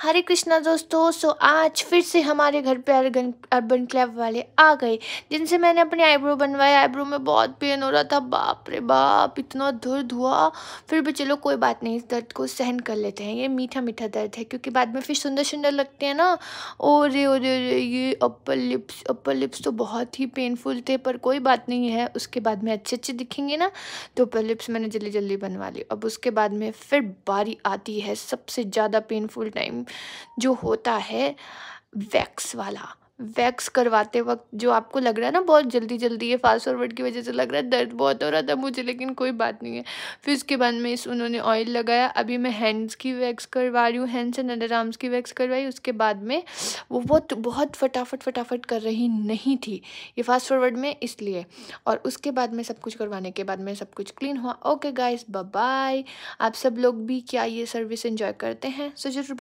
हरे कृष्णा दोस्तों सो आज फिर से हमारे घर पे अर्बन अर्बन क्लब वाले आ गए जिनसे मैंने अपने आईब्रो बनवाया आईब्रो में बहुत पेन हो रहा था बाप रे बाप इतना दर्द हुआ फिर भी चलो कोई बात नहीं इस दर्द को सहन कर लेते हैं ये मीठा मीठा दर्द है क्योंकि बाद में फिर सुंदर सुंदर लगते हैं ना और ओ रे ये अपर लिप्स अपर लिप्स तो बहुत ही पेनफुल थे पर कोई बात नहीं है उसके बाद में अच्छे अच्छे दिखेंगे ना तो अपर लिप्स मैंने जल्दी जल्दी बनवा ली अब उसके बाद में फिर बारी आती है सबसे ज़्यादा पेनफुल टाइम जो होता है वैक्स वाला वैक्स करवाते वक्त जो आपको लग रहा है ना बहुत जल्दी जल्दी ये फास्ट फॉरवर्ड की वजह से लग रहा है दर्द बहुत हो रहा था मुझे लेकिन कोई बात नहीं है फिर उसके बाद में इस उन्होंने ऑयल लगाया अभी मैं हैंड्स की वैक्स करवा रही हूँ हैंड्स एंड अंडर आर्म्स की वैक्स करवाई उसके बाद में वो बहुत बहुत फटाफट फटाफट कर रही नहीं थी ये फास्ट फॉरवर्ड में इसलिए और उसके बाद में सब कुछ करवाने के बाद में सब कुछ क्लीन हुआ ओके गाइस बाय आप सब लोग भी क्या ये सर्विस इंजॉय करते हैं सो जरूर